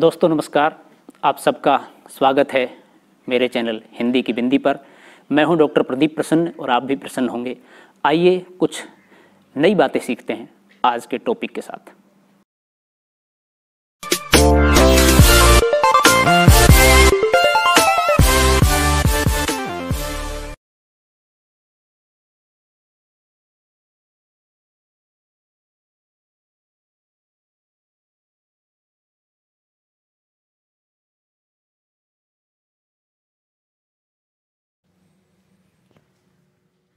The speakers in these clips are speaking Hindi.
दोस्तों नमस्कार आप सबका स्वागत है मेरे चैनल हिंदी की बिंदी पर मैं हूं डॉक्टर प्रदीप प्रसन्न और आप भी प्रसन्न होंगे आइए कुछ नई बातें सीखते हैं आज के टॉपिक के साथ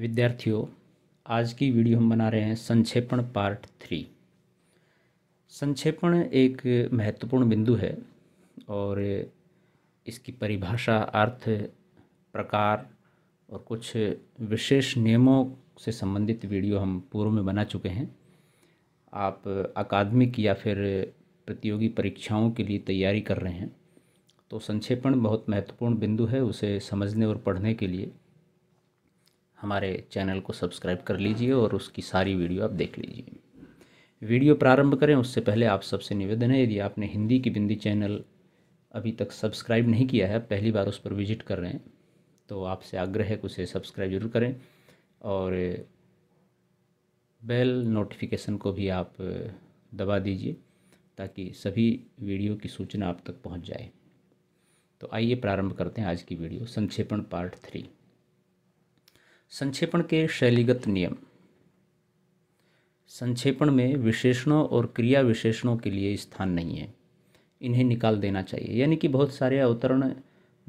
विद्यार्थियों आज की वीडियो हम बना रहे हैं संक्षेपण पार्ट थ्री संक्षेपण एक महत्वपूर्ण बिंदु है और इसकी परिभाषा अर्थ प्रकार और कुछ विशेष नियमों से संबंधित वीडियो हम पूर्व में बना चुके हैं आप अकादमिक या फिर प्रतियोगी परीक्षाओं के लिए तैयारी कर रहे हैं तो संक्षेपण बहुत महत्वपूर्ण बिंदु है उसे समझने और पढ़ने के लिए हमारे चैनल को सब्सक्राइब कर लीजिए और उसकी सारी वीडियो आप देख लीजिए वीडियो प्रारंभ करें उससे पहले आप सबसे निवेदन है यदि आपने हिंदी की बिंदी चैनल अभी तक सब्सक्राइब नहीं किया है पहली बार उस पर विजिट कर रहे हैं तो आपसे आग्रह है कि उसे सब्सक्राइब जरूर करें और बेल नोटिफिकेशन को भी आप दबा दीजिए ताकि सभी वीडियो की सूचना आप तक पहुंच जाए तो आइए प्रारंभ करते हैं आज की वीडियो संक्षेपण पार्ट थ्री संक्षेपण के शैलीगत नियम संक्षेपण में विशेषणों और क्रिया विशेषणों के लिए स्थान नहीं है इन्हें निकाल देना चाहिए यानी कि बहुत सारे अवतरण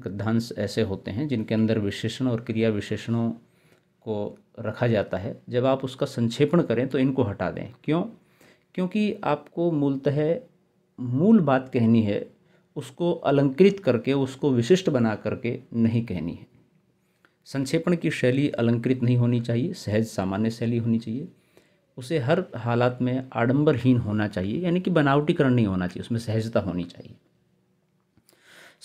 गद्धांश ऐसे होते हैं जिनके अंदर विशेषण और क्रिया विशेषणों को रखा जाता है जब आप उसका संक्षेपण करें तो इनको हटा दें क्यों क्योंकि आपको मूलतः मूल बात कहनी है उसको अलंकृत करके उसको विशिष्ट बना करके नहीं कहनी है संक्षेपण की शैली अलंकृत नहीं होनी चाहिए सहज सामान्य शैली होनी चाहिए उसे हर हालात में आडंबरहीन होना चाहिए यानी कि बनावटीकरण नहीं होना चाहिए उसमें सहजता होनी चाहिए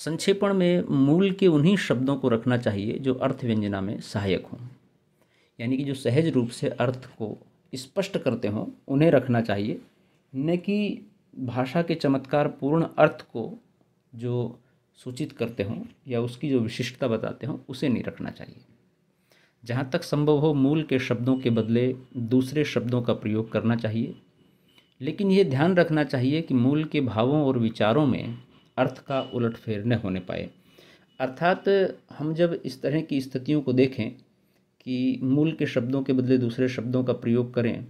संक्षेपण में मूल के उन्हीं शब्दों को रखना चाहिए जो अर्थ व्यंजना में सहायक हों यानी कि जो सहज रूप से अर्थ को स्पष्ट करते हों उन्हें रखना चाहिए न कि भाषा के चमत्कार पूर्ण अर्थ को जो सूचित करते हों या उसकी जो विशिष्टता बताते हों उसे नहीं रखना चाहिए जहाँ तक संभव हो मूल के शब्दों के बदले दूसरे शब्दों का प्रयोग करना चाहिए लेकिन ये ध्यान रखना चाहिए कि मूल के भावों और विचारों में अर्थ का उलटफेर न होने पाए अर्थात हम जब इस तरह की स्थितियों को देखें कि मूल के शब्दों के बदले दूसरे शब्दों का प्रयोग करें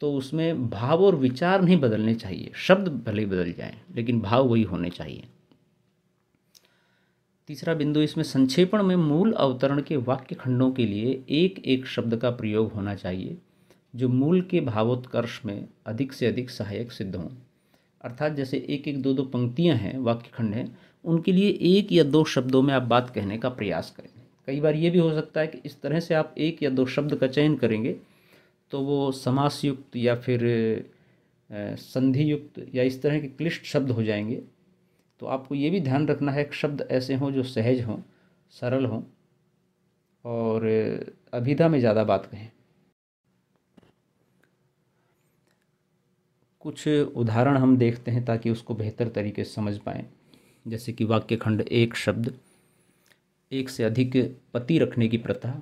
तो उसमें भाव और विचार नहीं बदलने चाहिए शब्द भले ही बदल जाएँ लेकिन भाव वही होने चाहिए तीसरा बिंदु इसमें संक्षेपण में मूल अवतरण के वाक्य खंडों के लिए एक एक शब्द का प्रयोग होना चाहिए जो मूल के भावोत्कर्ष में अधिक से अधिक सहायक सिद्ध हों अर्थात जैसे एक एक दो दो पंक्तियां हैं वाक्य खंड हैं उनके लिए एक या दो शब्दों में आप बात कहने का प्रयास करें कई बार ये भी हो सकता है कि इस तरह से आप एक या दो शब्द का चयन करेंगे तो वो समासयुक्त या फिर संधियुक्त या इस तरह के क्लिष्ट शब्द हो जाएंगे तो आपको ये भी ध्यान रखना है कि शब्द ऐसे हों जो सहज हों सरल हों और अभिधा में ज़्यादा बात कहें कुछ उदाहरण हम देखते हैं ताकि उसको बेहतर तरीके से समझ पाएँ जैसे कि वाक्य खंड एक शब्द एक से अधिक पति रखने की प्रथा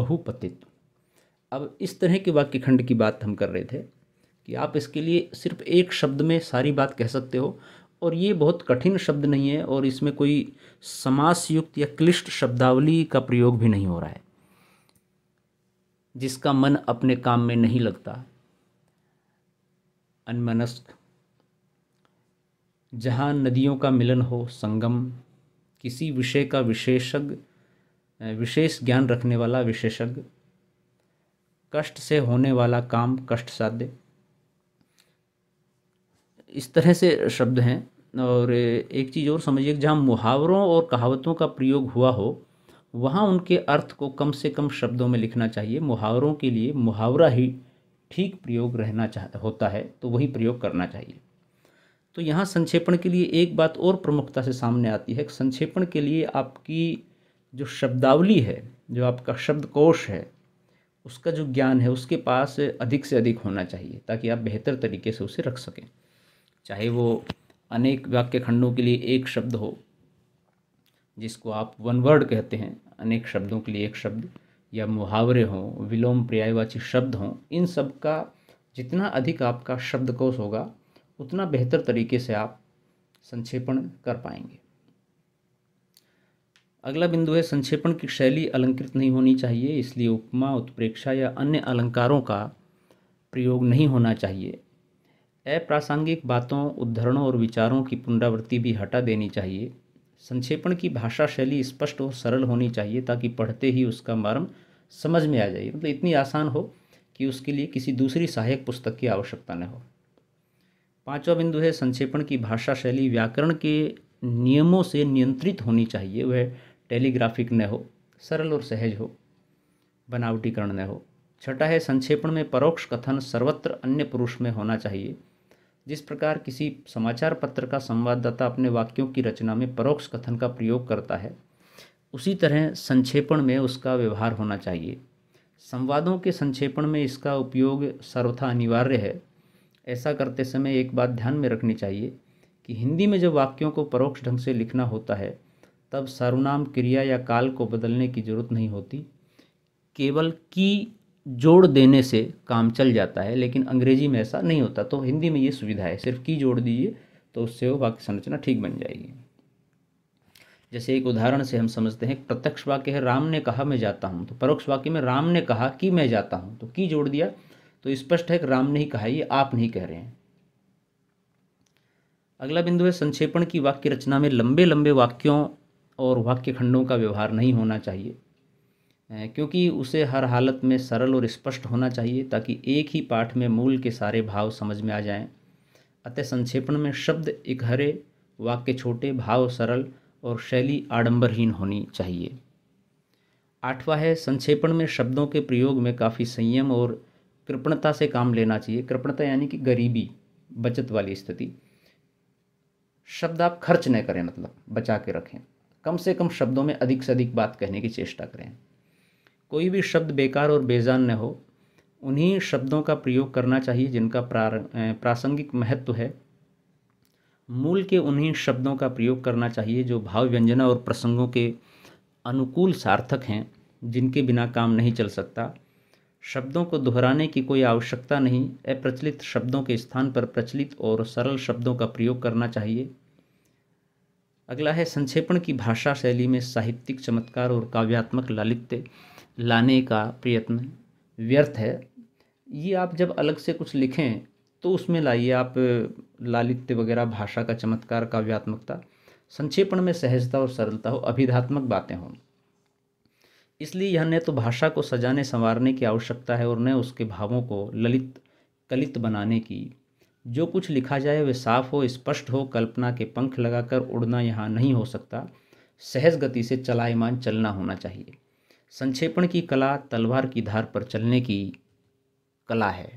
बहुपतित्व अब इस तरह के वाक्य खंड की बात हम कर रहे थे कि आप इसके लिए सिर्फ एक शब्द में सारी बात कह सकते हो और ये बहुत कठिन शब्द नहीं है और इसमें कोई समास युक्त या क्लिष्ट शब्दावली का प्रयोग भी नहीं हो रहा है जिसका मन अपने काम में नहीं लगता अनमनस्क जहाँ नदियों का मिलन हो संगम किसी विषय का विशेषज्ञ विशेष ज्ञान रखने वाला विशेषज्ञ कष्ट से होने वाला काम कष्ट साध्य इस तरह से शब्द हैं और एक चीज़ और समझिए जहाँ मुहावरों और कहावतों का प्रयोग हुआ हो वहाँ उनके अर्थ को कम से कम शब्दों में लिखना चाहिए मुहावरों के लिए मुहावरा ही ठीक प्रयोग रहना चाह होता है तो वही प्रयोग करना चाहिए तो यहाँ संक्षेपण के लिए एक बात और प्रमुखता से सामने आती है संक्षेपण के लिए आपकी जो शब्दावली है जो आपका शब्दकोश है उसका जो ज्ञान है उसके पास अधिक से अधिक होना चाहिए ताकि आप बेहतर तरीके से उसे रख सकें चाहे वो अनेक वाक्य खंडों के लिए एक शब्द हो जिसको आप वन वर्ड कहते हैं अनेक शब्दों के लिए एक शब्द या मुहावरे हों विलोम पर्यायवाची शब्द हों इन सब का जितना अधिक आपका शब्दकोश होगा उतना बेहतर तरीके से आप संक्षेपण कर पाएंगे अगला बिंदु है संक्षेपण की शैली अलंकृत नहीं होनी चाहिए इसलिए उपमा उत्प्रेक्षा या अन्य अलंकारों का प्रयोग नहीं होना चाहिए अप्रासंगिक बातों उद्धरणों और विचारों की पुनरावृत्ति भी हटा देनी चाहिए संक्षेपण की भाषा शैली स्पष्ट और सरल होनी चाहिए ताकि पढ़ते ही उसका मर्म समझ में आ जाए मतलब इतनी आसान हो कि उसके लिए किसी दूसरी सहायक पुस्तक की आवश्यकता न हो पांचवा बिंदु है संक्षेपण की भाषा शैली व्याकरण के नियमों से नियंत्रित होनी चाहिए वह टेलीग्राफिक न हो सरल और सहज हो बनावटीकरण न हो छठा है संक्षेपण में परोक्ष कथन सर्वत्र अन्य पुरुष में होना चाहिए जिस प्रकार किसी समाचार पत्र का संवाददाता अपने वाक्यों की रचना में परोक्ष कथन का प्रयोग करता है उसी तरह संक्षेपण में उसका व्यवहार होना चाहिए संवादों के संक्षेपण में इसका उपयोग सर्वथा अनिवार्य है ऐसा करते समय एक बात ध्यान में रखनी चाहिए कि हिंदी में जब वाक्यों को परोक्ष ढंग से लिखना होता है तब सर्वनाम क्रिया या काल को बदलने की जरूरत नहीं होती केवल की जोड़ देने से काम चल जाता है लेकिन अंग्रेजी में ऐसा नहीं होता तो हिंदी में ये सुविधा है सिर्फ की जोड़ दीजिए तो उससे वो वाक्य संरचना ठीक बन जाएगी जैसे एक उदाहरण से हम समझते हैं प्रत्यक्ष वाक्य है राम ने कहा मैं जाता हूँ तो परोक्ष वाक्य में राम ने कहा कि मैं जाता हूँ तो की जोड़ दिया तो स्पष्ट है कि राम ने ही कहा ये आप नहीं कह रहे हैं अगला बिंदु है संक्षेपण की वाक्य रचना में लंबे लंबे वाक्यों और वाक्य खंडों का व्यवहार नहीं होना चाहिए क्योंकि उसे हर हालत में सरल और स्पष्ट होना चाहिए ताकि एक ही पाठ में मूल के सारे भाव समझ में आ जाएं। अतः संक्षेपण में शब्द इकहरे वाक्य छोटे भाव सरल और शैली आडंबरहीन होनी चाहिए आठवां है संक्षेपण में शब्दों के प्रयोग में काफ़ी संयम और कृपणता से काम लेना चाहिए कृपणता यानी कि गरीबी बचत वाली स्थिति शब्द आप खर्च न करें मतलब बचा के रखें कम से कम शब्दों में अधिक से अधिक बात कहने की चेष्टा करें कोई भी शब्द बेकार और बेजान न हो उन्हीं शब्दों का प्रयोग करना चाहिए जिनका प्रार प्रासंगिक महत्व है मूल के उन्हीं शब्दों का प्रयोग करना चाहिए जो भाव व्यंजना और प्रसंगों के अनुकूल सार्थक हैं जिनके बिना काम नहीं चल सकता शब्दों को दोहराने की कोई आवश्यकता नहीं अप्रचलित शब्दों के स्थान पर प्रचलित और सरल शब्दों का प्रयोग करना चाहिए अगला है संक्षेपण की भाषा शैली में साहित्यिक चमत्कार और काव्यात्मक लालित्य लाने का प्रयत्न व्यर्थ है ये आप जब अलग से कुछ लिखें तो उसमें लाइए आप लालित्य वगैरह भाषा का चमत्कार काव्यात्मकता संक्षेपण में सहजता और सरलता हो अभिधात्मक बातें हों इसलिए यह न तो भाषा को सजाने संवारने की आवश्यकता है और न उसके भावों को ललित कलित बनाने की जो कुछ लिखा जाए वह साफ हो स्पष्ट हो कल्पना के पंख लगाकर उड़ना यहाँ नहीं हो सकता सहज गति से चलायमान चलना होना चाहिए संक्षेपण की कला तलवार की धार पर चलने की कला है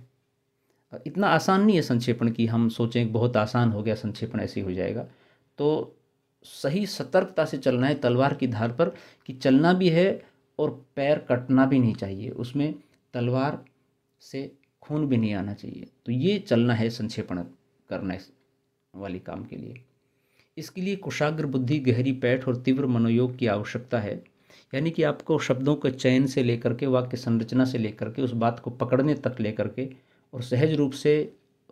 इतना आसान नहीं है संक्षेपण की हम सोचें बहुत आसान हो गया संक्षेपण ऐसे हो जाएगा तो सही सतर्कता से चलना है तलवार की धार पर कि चलना भी है और पैर कटना भी नहीं चाहिए उसमें तलवार से खून भी नहीं आना चाहिए तो ये चलना है संक्षेपण करने वाली काम के लिए इसके लिए कुशाग्र बुद्धि गहरी पैठ और तीव्र मनोयोग की आवश्यकता है यानी कि आपको शब्दों के चयन से लेकर के वाक्य संरचना से लेकर के उस बात को पकड़ने तक लेकर के और सहज रूप से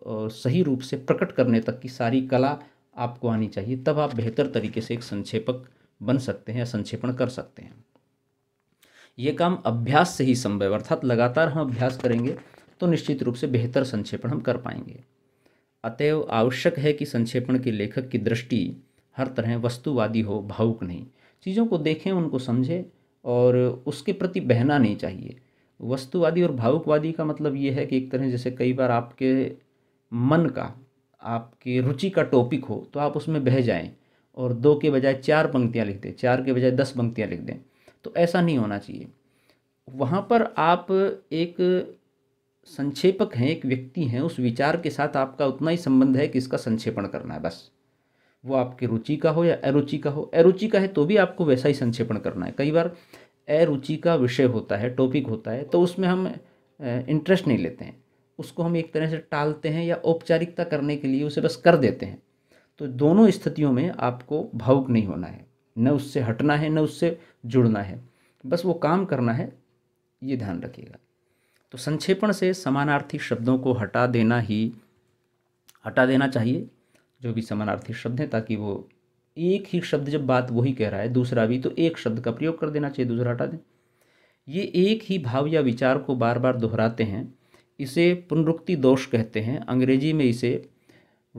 और सही रूप से प्रकट करने तक की सारी कला आपको आनी चाहिए तब आप बेहतर तरीके से एक संक्षेपक बन सकते हैं या संक्षेपण कर सकते हैं ये काम अभ्यास से ही संभव अर्थात लगातार हम अभ्यास करेंगे तो निश्चित रूप से बेहतर संक्षेपण हम कर पाएंगे अतएव आवश्यक है कि संक्षेपण के लेखक की दृष्टि हर तरह वस्तुवादी हो भावुक नहीं चीज़ों को देखें उनको समझें और उसके प्रति बहना नहीं चाहिए वस्तुवादी और भावुकवादी का मतलब ये है कि एक तरह जैसे कई बार आपके मन का आपकी रुचि का टॉपिक हो तो आप उसमें बह जाएं और दो के बजाय चार पंक्तियाँ लिख दें चार के बजाय दस पंक्तियाँ लिख दें तो ऐसा नहीं होना चाहिए वहाँ पर आप एक संक्षेपक हैं एक व्यक्ति हैं उस विचार के साथ आपका उतना ही संबंध है कि इसका संक्षेपण करना है बस वो आपकी रुचि का हो या अरुचि का हो अरुचि का है तो भी आपको वैसा ही संक्षेपण करना है कई बार अरुचि का विषय होता है टॉपिक होता है तो उसमें हम इंटरेस्ट नहीं लेते हैं उसको हम एक तरह से टालते हैं या औपचारिकता करने के लिए उसे बस कर देते हैं तो दोनों स्थितियों में आपको भावुक नहीं होना है न उससे हटना है न उससे जुड़ना है बस वो काम करना है ये ध्यान रखिएगा तो संक्षेपण से समानार्थी शब्दों को हटा देना ही हटा देना चाहिए जो भी समानार्थी शब्द हैं ताकि वो एक ही शब्द जब बात वही कह रहा है दूसरा भी तो एक शब्द का प्रयोग कर देना चाहिए दूसरा हटा दें ये एक ही भाव या विचार को बार बार दोहराते हैं इसे पुनरुक्ति दोष कहते हैं अंग्रेजी में इसे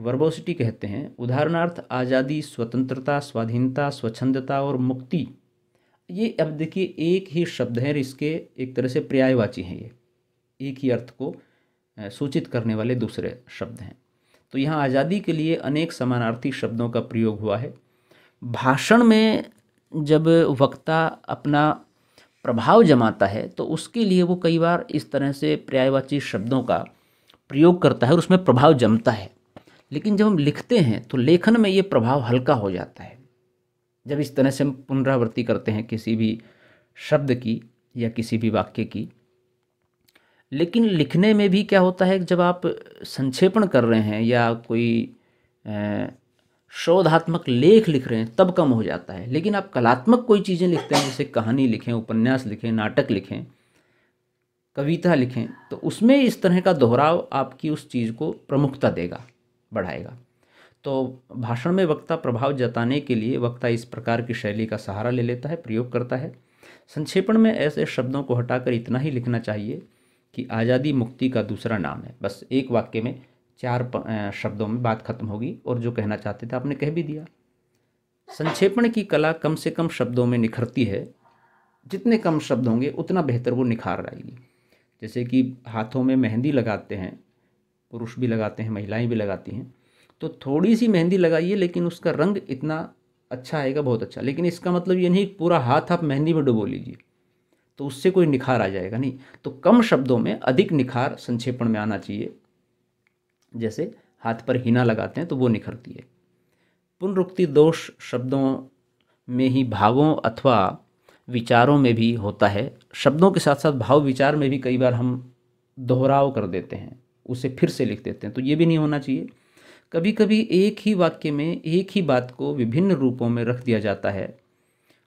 वर्बोसिटी कहते हैं उदाहरणार्थ आज़ादी स्वतंत्रता स्वाधीनता स्वच्छंदता और मुक्ति ये अब देखिए एक ही शब्द है इसके एक तरह से पर्यायवाची हैं ये एक ही अर्थ को सूचित करने वाले दूसरे शब्द हैं तो यहाँ आज़ादी के लिए अनेक समानार्थी शब्दों का प्रयोग हुआ है भाषण में जब वक्ता अपना प्रभाव जमाता है तो उसके लिए वो कई बार इस तरह से पर्यायवाची शब्दों का प्रयोग करता है और उसमें प्रभाव जमता है लेकिन जब हम लिखते हैं तो लेखन में ये प्रभाव हल्का हो जाता है जब इस तरह से हम पुनरावृत्ति करते हैं किसी भी शब्द की या किसी भी वाक्य की लेकिन लिखने में भी क्या होता है जब आप संक्षेपण कर रहे हैं या कोई शोधात्मक लेख लिख रहे हैं तब कम हो जाता है लेकिन आप कलात्मक कोई चीज़ें लिखते हैं जैसे कहानी लिखें उपन्यास लिखें नाटक लिखें कविता लिखें तो उसमें इस तरह का दोहराव आपकी उस चीज़ को प्रमुखता देगा बढ़ाएगा तो भाषण में वक्ता प्रभाव जताने के लिए वक्ता इस प्रकार की शैली का सहारा ले लेता है प्रयोग करता है संक्षेपण में ऐसे शब्दों को हटाकर इतना ही लिखना चाहिए कि आज़ादी मुक्ति का दूसरा नाम है बस एक वाक्य में चार शब्दों में बात खत्म होगी और जो कहना चाहते थे आपने कह भी दिया संक्षेपण की कला कम से कम शब्दों में निखरती है जितने कम शब्द होंगे उतना बेहतर वो निखार आएगी जैसे कि हाथों में मेहंदी लगाते हैं पुरुष भी लगाते हैं महिलाएं भी लगाती हैं तो थोड़ी सी मेहंदी लगाइए लेकिन उसका रंग इतना अच्छा आएगा बहुत अच्छा लेकिन इसका मतलब ये नहीं पूरा हाथ आप मेहंदी में डुबो लीजिए तो उससे कोई निखार आ जाएगा नहीं तो कम शब्दों में अधिक निखार संक्षेपण में आना चाहिए जैसे हाथ पर हीना लगाते हैं तो वो निखरती है पुनरुक्ति दोष शब्दों में ही भावों अथवा विचारों में भी होता है शब्दों के साथ साथ भाव विचार में भी कई बार हम दोहराव कर देते हैं उसे फिर से लिख देते हैं तो ये भी नहीं होना चाहिए कभी कभी एक ही वाक्य में एक ही बात को विभिन्न रूपों में रख दिया जाता है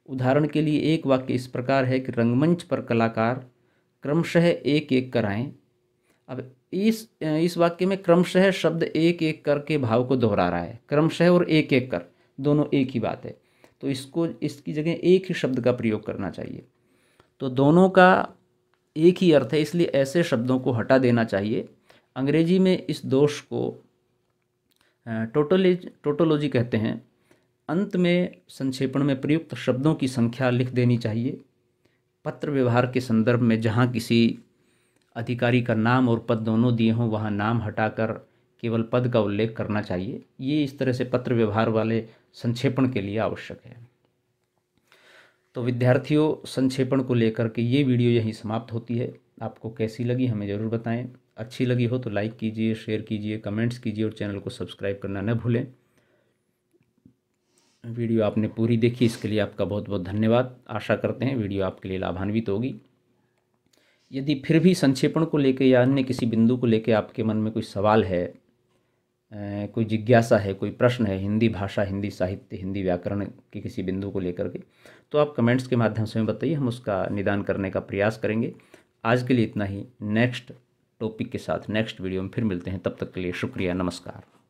उदाहरण के लिए एक वाक्य इस प्रकार है कि रंगमंच पर कलाकार क्रमशः एक एक कर अब इस इस वाक्य में क्रमशः शब्द एक एक कर के भाव को दोहरा रहा है क्रमशः और एक एक कर दोनों एक ही बात है तो इसको इसकी जगह एक ही शब्द का प्रयोग करना चाहिए तो दोनों का एक ही अर्थ है इसलिए ऐसे शब्दों को हटा देना चाहिए अंग्रेजी में इस दोष को टोटोलॉजी टोटोलॉजी कहते हैं अंत में संक्षेपण में प्रयुक्त शब्दों की संख्या लिख देनी चाहिए पत्र व्यवहार के संदर्भ में जहाँ किसी अधिकारी का नाम और पद दोनों दिए हों वहाँ नाम हटाकर केवल पद का उल्लेख करना चाहिए ये इस तरह से पत्र व्यवहार वाले संक्षेपण के लिए आवश्यक है तो विद्यार्थियों संक्षेपण को लेकर के ये वीडियो यहीं समाप्त होती है आपको कैसी लगी हमें ज़रूर बताएं अच्छी लगी हो तो लाइक कीजिए शेयर कीजिए कमेंट्स कीजिए और चैनल को सब्सक्राइब करना न भूलें वीडियो आपने पूरी देखी इसके लिए आपका बहुत बहुत धन्यवाद आशा करते हैं वीडियो आपके लिए लाभान्वित होगी यदि फिर भी संक्षेपण को लेकर या अन्य किसी बिंदु को लेकर आपके मन में कोई सवाल है कोई जिज्ञासा है कोई प्रश्न है हिंदी भाषा हिंदी साहित्य हिंदी व्याकरण के किसी बिंदु को लेकर के तो आप कमेंट्स के माध्यम से बताइए हम उसका निदान करने का प्रयास करेंगे आज के लिए इतना ही नेक्स्ट टॉपिक के साथ नेक्स्ट वीडियो में फिर मिलते हैं तब तक के लिए शुक्रिया नमस्कार